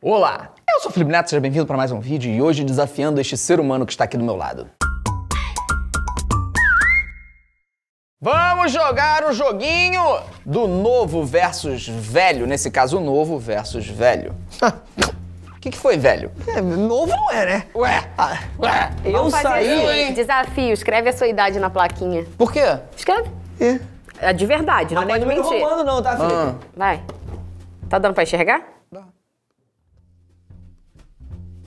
Olá, eu sou o Felipe Neto, seja bem-vindo para mais um vídeo e hoje desafiando este ser humano que está aqui do meu lado. Vamos jogar o joguinho do novo versus velho, nesse caso novo versus velho. O que, que, foi velho? É, novo não é, né? Ué, ah, ué. eu saí... Desafio, escreve a sua idade na plaquinha. Por quê? Escreve. É. é de verdade, não, ah, não pode mentir. Não tá, Felipe? Ah. Vai. Tá dando pra enxergar?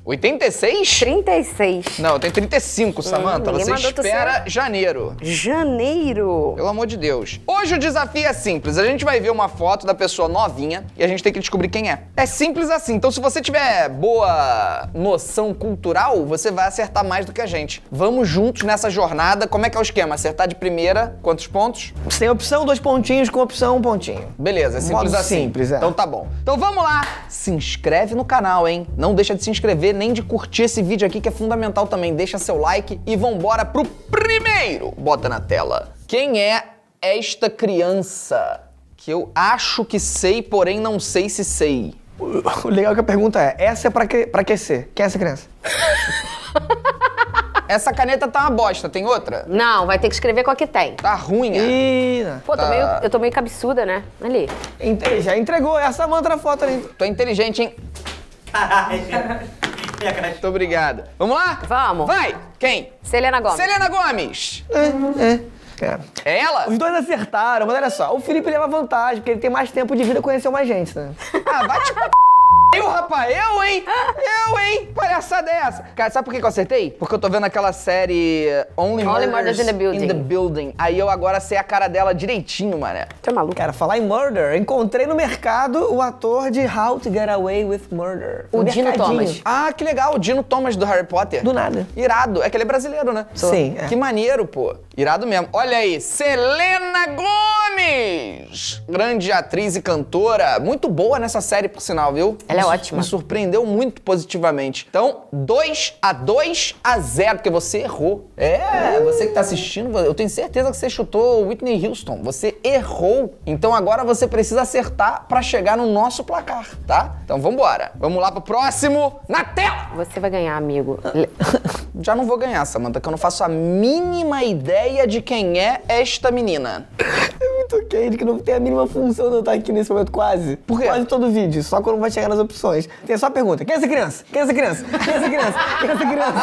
86? 36. Não, tem 35, Samanta. Hum, Você espera janeiro. Janeiro? Pelo amor de Deus. Hoje o desafio é simples. A gente vai ver uma foto da pessoa novinha e a gente tem que descobrir quem é. É simples assim. Então, se você tiver boa noção cultural, você vai acertar mais do que a gente. Vamos juntos nessa jornada. Como é que é o esquema? Acertar de primeira, quantos pontos? Sem opção, dois pontinhos, com opção, um pontinho. Beleza, é simples Modo assim. Simples, é. Então tá bom. Então vamos lá. Se inscreve no canal, hein? Não deixa de se inscrever nem de curtir esse vídeo aqui que é fundamental também. Deixa seu like e vambora pro primeiro! Bota na tela. Quem é esta criança? Que eu acho que sei, porém não sei se sei. O legal é que a pergunta é, essa é pra, que, pra ser Quem é essa criança? Essa caneta tá uma bosta, tem outra? Não, vai ter que escrever com a que tem. Tá ruim, é? Pô, tá... tô meio, eu tô meio cabeçuda, né? Ali. Ent já entregou, essa é mantra foto ali. Tô inteligente, hein? minha creche. Muito obrigado. Vamos lá? Vamos. Vai! Quem? Selena Gomes. Selena Gomes! É, é. É ela? Os dois acertaram, mas olha só. O Felipe leva vantagem, porque ele tem mais tempo de vida e conheceu mais gente, né? ah, vai te... Eu, rapaz, eu, hein? Eu, hein? Palhaçada é essa? Cara, sabe por que eu acertei? Porque eu tô vendo aquela série eh, Only, Only Murders, in the Building. In the building. Aí eu agora sei a cara dela direitinho, mané. Tu é maluco? Cara, falar em murder, encontrei no mercado o ator de How to Get Away with Murder. O, Dino Thomas. Ah, que legal, o Dino Thomas do Harry Potter. Do nada. Irado. É que ele é brasileiro, né? Sim. É. Que maneiro, pô. Irado mesmo. Olha aí, Selena Gomes! Grande atriz e cantora, muito boa nessa série, por sinal, viu? Ela é ótima. Me surpreendeu muito positivamente. Então, 2 a 2 a 0, porque você errou. É, você que tá assistindo, eu tenho certeza que você chutou Whitney Houston. Você errou. Então agora você precisa acertar para chegar no nosso placar, tá? Então vamos embora. Vamos lá pro próximo na tela. Você vai ganhar, amigo. Já não vou ganhar, Samantha, que eu não faço a mínima ideia ideia de quem é esta menina. É muito toquei que não tem a mínima função de eu estar aqui nesse momento, quase. Por quê? Quase todo vídeo, só quando vai chegar nas opções. Tem só a pergunta: quem é essa criança? Quem é essa criança? Quem é essa criança? Quem é essa criança?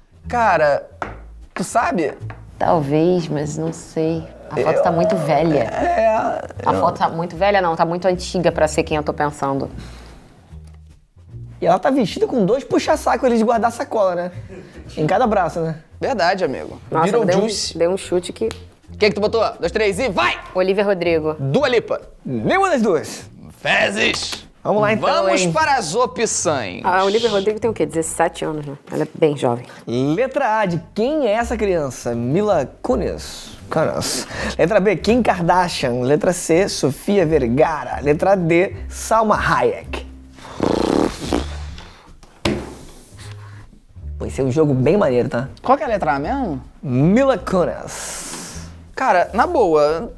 Cara, tu sabe? Talvez, mas não sei. A foto tá eu... tá muito velha. É. Eu... É. A foto tá muito velha, não, tá muito antiga para ser quem eu tô pensando. E ela tá vestida com dois puxa-saco eles de guardar sacola, né? Em cada braço, né? Verdade, amigo. Nossa, deu um, deu um chute que... Quem é que tu botou? Dois, três e vai! Olivia Rodrigo. Dua Lipa. Nenhuma das duas. Fezes! Vamos lá então. Vamos hein? para as opções. A Olivia Rodrigo tem o quê? 17 anos, né? Ela é bem jovem. Letra A, de quem é essa criança? Mila Kunis. Kunis. Letra B, Kim Kardashian. Letra C, Sofia Vergara. Letra D, Salma Hayek. Vai ser é um jogo bem maneiro, tá? Qual que é a letra mesmo? Milacunas. Cara, na boa,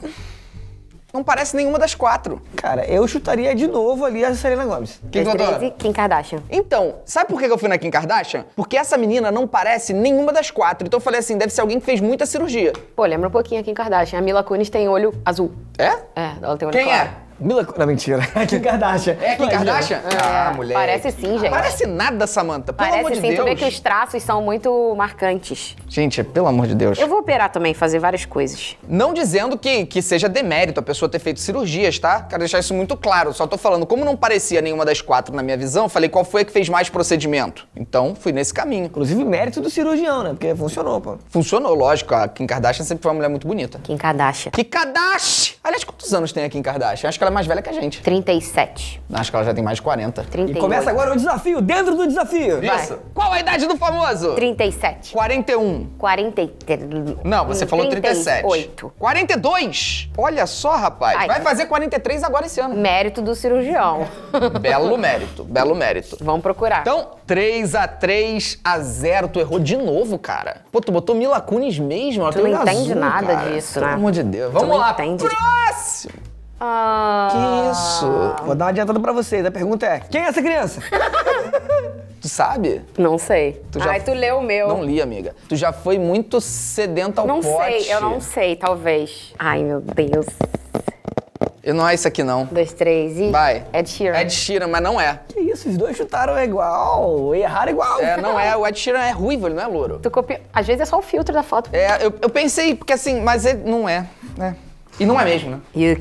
não parece nenhuma das quatro. Cara, eu chutaria de novo ali a Selena Gomes. Quem contou? Kim Kardashian. Então, sabe por que eu fui na Kim Kardashian? Porque essa menina não parece nenhuma das quatro. Então eu falei assim, deve ser alguém que fez muita cirurgia. Pô, lembra um pouquinho a Kim Kardashian. A Mila Kunis tem olho azul. É? É, ela tem olho Quem é? claro. é? Mila... Não, mentira. É Kim Kardashian. É Kim Kardashian? É, ah, mulher. Parece sim, gente. Parece nada, Samanta. Pelo Parece amor de sim, Deus. tu vê que os traços são muito marcantes. Gente, pelo amor de Deus. Eu vou operar também, fazer várias coisas. Não dizendo que, que seja demérito a pessoa ter feito cirurgias, tá? Quero deixar isso muito claro. Só tô falando, como não parecia nenhuma das quatro na minha visão, falei qual foi a que fez mais procedimento. Então, fui nesse caminho. Inclusive, mérito do cirurgião, né? Porque funcionou, pô. Funcionou, lógico. A Kim Kardashian sempre foi uma mulher muito bonita. Kim Kardashian. Kim Kardashian! Aliás, quantos anos tem a Kim Kardashian? Acho que ela mais velha que a gente. 37. Acho que ela já tem mais de 40. 38. E começa agora o desafio, dentro do desafio. Vai. Isso. Qual a idade do famoso? 37. 41. 43. Não, você falou 37. 38. 42. Olha só, rapaz. Ai. Vai fazer 43 agora esse ano. Mérito do cirurgião. Belo mérito, belo mérito. Vamos procurar. Então, 3 a 3 a 0. Tu errou de novo, cara. Pô, tu botou Mila Kunis mesmo. Tu não entende azul, nada cara. disso, né? Pelo amor de Deus. Vamos lá. Entende. Próximo. Ah. Que isso? Vou dar uma adiantada pra vocês. A pergunta é: quem é essa criança? tu sabe? Não sei. Tu já... Ai, tu leu o meu. Não li, amiga. Tu já foi muito sedenta ao não pote. Não sei, eu não sei, talvez. Ai, meu Deus. Eu não é isso aqui, não. Dois, três e. Vai. Ed Sheeran. Ed Sheeran, mas não é. Que isso, os dois chutaram igual, erraram igual. É, não é. O Ed Sheeran é ruivo, ele não é louro. Tu copia. Às vezes é só o filtro da foto. É, eu, eu pensei, porque assim, mas ele não é, né? E não é mesmo, né? You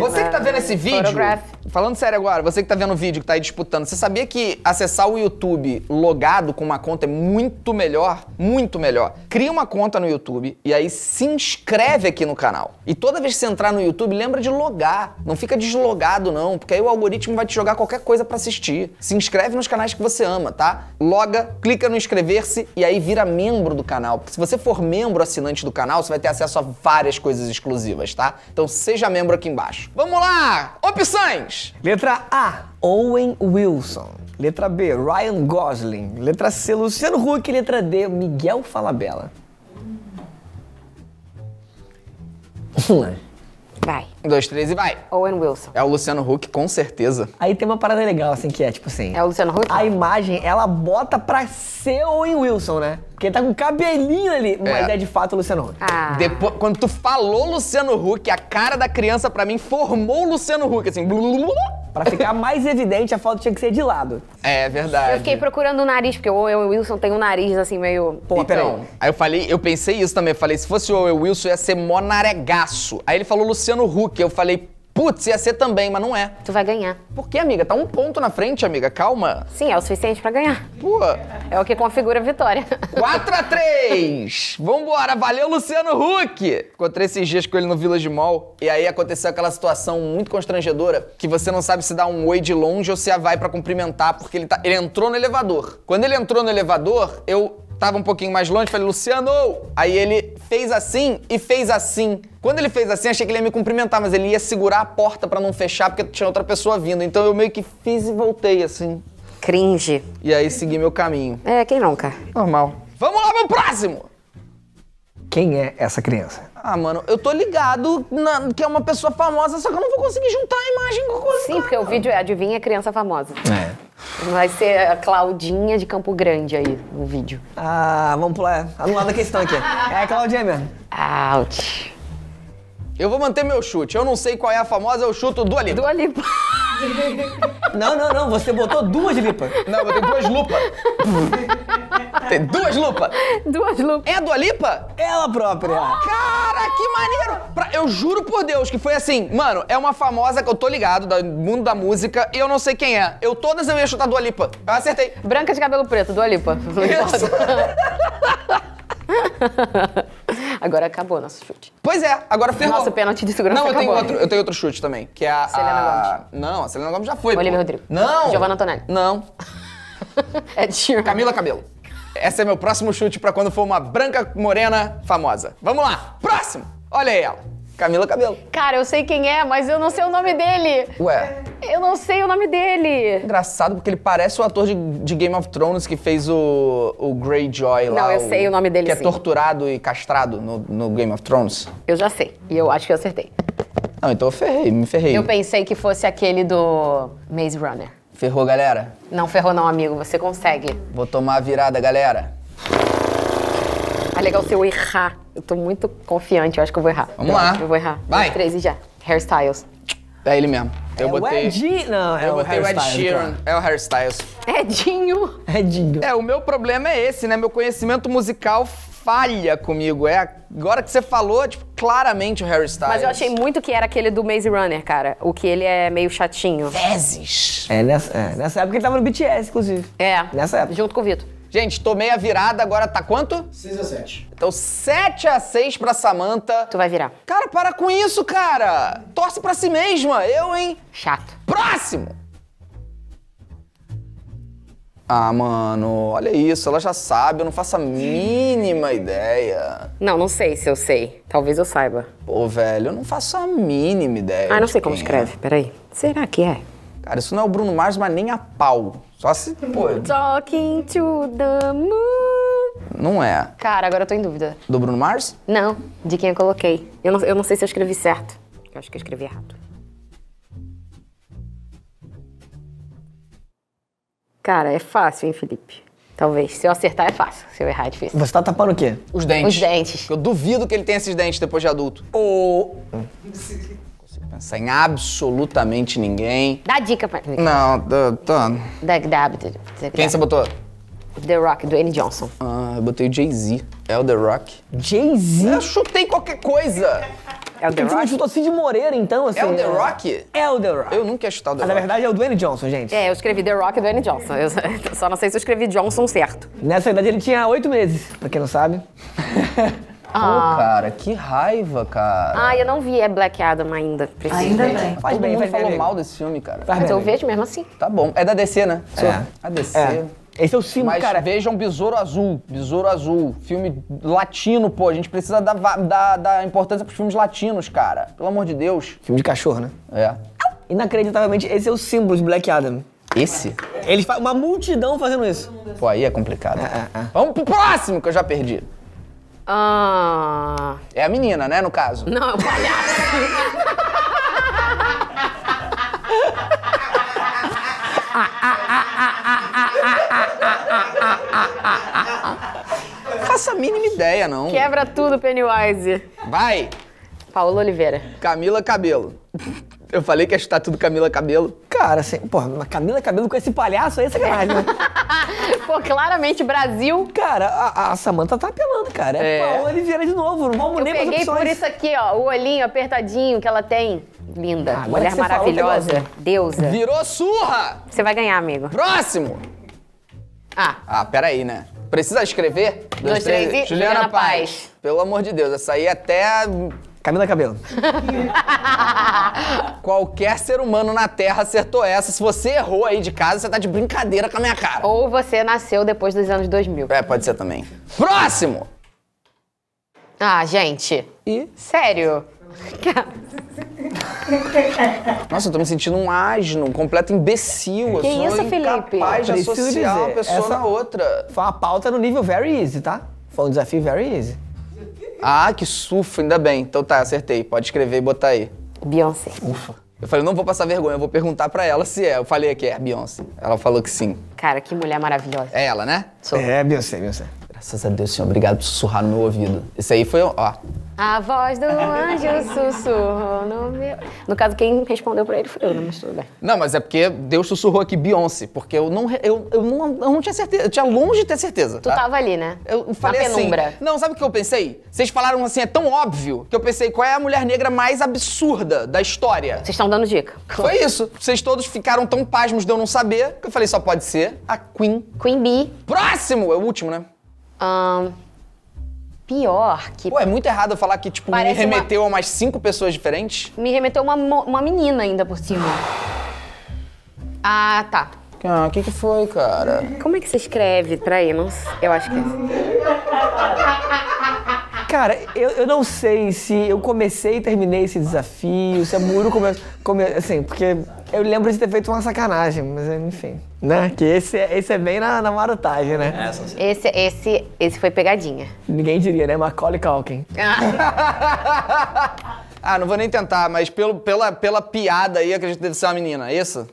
você que tá vendo esse vídeo, photograph. falando sério agora, você que tá vendo o vídeo que tá aí disputando, você sabia que acessar o YouTube logado com uma conta é muito melhor? Muito melhor. Cria uma conta no YouTube e aí se inscreve aqui no canal. E toda vez que você entrar no YouTube, lembra de logar. Não fica deslogado não, porque aí o algoritmo vai te jogar qualquer coisa para assistir. Se inscreve nos canais que você ama, tá? Loga, clica no inscrever-se e aí vira membro do canal. Porque se você for membro assinante do canal, você vai ter acesso a várias coisas exclusivas, tá? Então seja membro aqui embaixo. Vamos lá! Opções! Letra A, Owen Wilson. Letra B, Ryan Gosling. Letra C, Luciano Huck. Letra D, Miguel Falabella. Vai. Um, dois, três e vai. Owen Wilson. É o Luciano Huck, com certeza. Aí tem uma parada legal, assim, que é tipo assim. É o Luciano Huck? A imagem, ela bota pra ser Owen Wilson, né? Porque ele tá com cabelinho ali, é. mas é, é de fato o Luciano Huck. Ah. Depois, quando tu falou Luciano Huck, a cara da criança pra mim formou o Luciano Huck, assim. Blu, blu, blu, Pra ficar mais evidente, a foto tinha que ser de lado. É, é verdade. Eu fiquei procurando o nariz, porque o Owen Wilson tem um nariz assim meio. Pô, então, Aí eu falei, eu pensei isso também. Eu falei, se fosse o Owen Wilson, ia ser monaregaço. Aí ele falou Luciano Huck. Eu falei, putz, ia ser também, mas não é. Tu vai ganhar. Por que, amiga? Tá um ponto na frente, amiga. Calma. Sim, é o suficiente para ganhar. Pô. É o que configura a vitória. 4 a 3 Vambora, valeu, Luciano Huck! Encontrei esses dias com ele no Village Mall e aí aconteceu aquela situação muito constrangedora que você não sabe se dá um oi de longe ou se vai para cumprimentar, porque ele, tá... ele entrou no elevador. Quando ele entrou no elevador, eu tava um pouquinho mais longe, falei, Luciano! Aí ele fez assim e fez assim. Quando ele fez assim, achei que ele ia me cumprimentar, mas ele ia segurar a porta para não fechar porque tinha outra pessoa vindo. Então eu meio que fiz e voltei assim. Cringe. E aí segui meu caminho. É, quem nunca? Normal. Vamos lá, meu próximo! Quem é essa criança? Ah, mano, eu tô ligado na, que é uma pessoa famosa, só que eu não vou conseguir juntar a imagem com a Sim, porque o vídeo é Adivinha Criança Famosa. É. Vai ser a Claudinha de Campo Grande aí no vídeo. Ah, vamos pular. Anulada a questão aqui. É a Claudinha mesmo. Out. Eu vou manter meu chute. Eu não sei qual é a famosa, eu chuto do Alipa. Do Alipa. Não, não, não. Você botou duas lipas. Não, eu botei duas lupas. Tem duas lupas? Duas lupas. É a Dua Lipa? Ela própria. Oh, cara, que maneiro! Pra- eu juro por Deus que foi assim. Mano, é uma famosa que eu tô ligado, do mundo da música, e eu não sei quem é. Eu todas eu ia chutar Dua Lipa. Eu acertei. Branca de cabelo preto, Dua Lipa. Não Agora acabou nosso chute. Pois é, agora ferrou. Nosso pênalti de segurança Não, eu tenho, acabou. outro, eu tenho outro chute também, que é a... Selena a... Gomes. Não, a Selena Gomes já foi. Olivia pô. Rodrigo. Não. Giovanna Antonelli. Não. é de Camila Cabelo. Esse é meu próximo chute pra quando for uma branca morena famosa. Vamos lá, próximo. Olha aí ela. Camila Cabelo. Cara, eu sei quem é, mas eu não sei o nome dele. Ué. Eu não sei o nome dele. Engraçado, porque ele parece o ator de, de Game of Thrones que fez o, o Greyjoy lá. Não, eu o, sei o nome dele, Que é sim. é torturado e castrado no, no Game of Thrones. Eu já sei. E eu acho que eu acertei. Não, então eu ferrei, me ferrei. Eu pensei que fosse aquele do Maze Runner. Ferrou, galera? Não ferrou não, amigo. Você consegue. Vou tomar a virada, galera. É legal se eu errar. Eu tô muito confiante, eu acho que eu vou errar. Vamos lá. Eu vou errar. Vai. Um, três e já. Hairstyles. É ele mesmo. Eu é botei. Ed... Não, é eu o botei Sheeran. É o Hairstyles. Edinho. Edinho. É, o meu problema é esse, né? Meu conhecimento musical falha comigo. É agora que você falou, tipo, claramente o Hairstyles. Mas eu achei muito que era aquele do Maze Runner, cara. O que ele é meio chatinho. Fezes. É nessa, é, nessa época ele tava no BTS, inclusive. É. Nessa época. Junto com o Vitor. Gente, tomei a virada, agora tá quanto? 6 a 7. Então 7 a 6 pra Samantha. Tu vai virar. Cara, para com isso, cara. Torce pra si mesma, eu, hein? Chato. Próximo! Ah, mano, olha isso, ela já sabe, eu não faço a mínima ideia. Não, não sei se eu sei. Talvez eu saiba. Pô, velho, eu não faço a mínima ideia. Ah, não sei como escreve, é. peraí. Será que é? Cara, isso não é o Bruno Mars, mas nem a pau. Só se. Pô. Talking to the moon. Não é. Cara, agora eu tô em dúvida. Do Bruno Mars? Não, de quem eu coloquei. Eu não, eu não sei se eu escrevi certo. Eu acho que eu escrevi errado. Cara, é fácil, hein, Felipe? Talvez. Se eu acertar é fácil, se eu errar é difícil. Você tá tapando o quê? Os dentes. Os dentes. Eu duvido que ele tenha esses dentes depois de adulto. Ou. Hum. Oh. Pensar em absolutamente ninguém. Dá dica pra mim. Não, tô... tô... Quem você botou? The Rock, do Dwayne Johnson. Ah, eu botei o Jay-Z. É o The Rock. Jay-Z? Eu chutei qualquer coisa. É o The Rock? Você chutou de Moreira, então, assim. É o assim? The Rock? É o The Rock. Eu nunca ia chutar o The Mas, ah, Rock. Na verdade, é o Dwayne Johnson, gente. É, eu escrevi The Rock e Dwayne Johnson. Eu só não sei se eu escrevi Johnson certo. Nessa idade, ele tinha oito meses, pra quem não sabe. Ah. Pô, cara, que raiva, cara. Ah, eu não vi é Black Adam ainda. Preciso ainda bem. Faz Todo bem, mundo falou mal desse filme, cara. Faz Mas bem, eu vejo mesmo assim. Tá bom. É da DC, né? É. A DC. É. Esse é o símbolo, Mas cara. vejam Besouro Azul. Besouro Azul. Filme latino, pô. A gente precisa dar, dar, dar importância pros filmes latinos, cara. Pelo amor de Deus. Filme de cachorro, né? É. Inacreditavelmente, esse é o símbolo de Black Adam. Esse? Ele faz uma multidão fazendo isso. Pô, aí é complicado. É, é, é. Vamos pro próximo, que eu já perdi. Ah. É a menina, né, no caso? Não, é o palhaço. Faça a mínima ideia, não. Quebra tudo, Pennywise. Vai! Paulo Oliveira. Camila Cabelo. Eu falei que ia chutar tudo Camila Cabelo. Cara, assim, porra, Camila Cabelo com esse palhaço aí é sacanagem, né? Pô, claramente Brasil. Cara, a, a Samanta tá apelando, cara. É, é. Paola Oliveira de novo, não vamos nem Eu peguei por isso aqui, ó, o olhinho apertadinho que ela tem. Linda, ah, mulher maravilhosa, falou, deusa. Virou surra! Você vai ganhar, amigo. Próximo! Ah. Ah, peraí, né? Precisa escrever? Dois, três, e... Juliana, Juliana Paz. Paz. Pelo amor de Deus, essa aí é até Camila Cabelo. Qualquer ser humano na Terra acertou essa. Se você errou aí de casa, você tá de brincadeira com a minha cara. Ou você nasceu depois dos anos 2000. É, pode ser também. Próximo! Ah, gente. E? Sério. Nossa, eu tô me sentindo um asno, um completo imbecil. Que eu isso, Felipe? Capaz de associar dizer, uma pessoa na outra. Foi uma pauta no nível very easy, tá? Foi um desafio very easy. Ah, que sufo, ainda bem. Então tá, acertei. Pode escrever e botar aí. Beyoncé. Ufa. Eu falei, não vou passar vergonha, eu vou perguntar pra ela se é. Eu falei que é Beyoncé. Ela falou que sim. Cara, que mulher maravilhosa. É ela, né? Sou. É, Beyoncé, Beyoncé. Graças a Deus, Senhor. Obrigado por sussurrar no meu ouvido. Isso aí foi, ó. A voz do anjo sussurrou no meu. No caso, quem respondeu pra ele foi eu, não me tudo bem. Não, mas é porque Deus sussurrou aqui Beyoncé, porque eu não, eu, eu, não, eu não tinha certeza. Eu tinha longe de ter certeza. Tu tá? tava ali, né? Eu falei Na assim, penumbra. Assim, não, sabe o que eu pensei? Vocês falaram assim, é tão óbvio, que eu pensei, qual é a mulher negra mais absurda da história? Vocês estão dando dica. Foi isso. Vocês todos ficaram tão pasmos de eu não saber, que eu falei, só pode ser a Queen. Queen Bee. Próximo! É o último, né? Hum, pior que. Pô, é muito errado falar que, tipo, me uma- remeteu a umas cinco pessoas diferentes? Me remeteu uma, uma menina ainda por cima. Ah, tá. Ah, o que que foi, cara? Como é que se escreve? Peraí, não s- eu acho que é. Cara, eu, eu não sei se eu comecei e terminei esse desafio, se a Muro começou. Come, assim, porque eu lembro de ter feito uma sacanagem, mas enfim. Né? Que esse, é, esse é bem na, na marotagem, né? É, esse, esse, esse foi pegadinha. Ninguém diria, né? Macaulay Culkin. Ah. ah, não vou nem tentar, mas pelo, pela, pela piada aí, acredito que deve ser uma menina, é isso?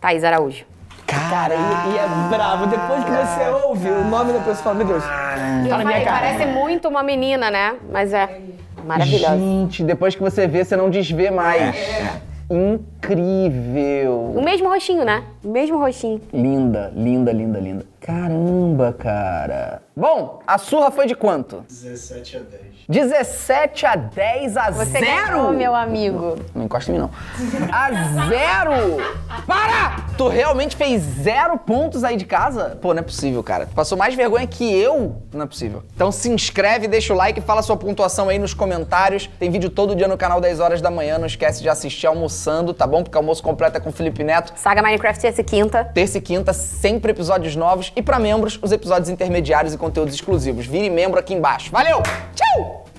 Thaís Araújo. Cara, e, e, é bravo. Depois que você ouve o nome da pessoa, meu Deus. Tá na minha cara. Parece muito uma menina, né? Mas é maravilhosa. Gente, depois que você vê, você não desvê mais. É incrível. O mesmo roxinho, né? O mesmo roxinho. Linda, linda, linda, linda. Caramba, cara. Bom, a surra foi de quanto? 17 a 10. 17 a 10 a Você zero? Ganhou, meu amigo. Não encosta em mim, não. A zero! Para! Tu realmente fez zero pontos aí de casa? Pô, não é possível, cara. Tu passou mais vergonha que eu? Não é possível. Então se inscreve, deixa o like, fala sua pontuação aí nos comentários. Tem vídeo todo dia no canal 10 horas da manhã. Não esquece de assistir almoçando, tá bom? Porque almoço completo é com o Felipe Neto. Saga Minecraft terça e quinta. Terça e quinta, sempre episódios novos e para membros, os episódios intermediários e conteúdos exclusivos. Vire membro aqui embaixo. Valeu! Tchau!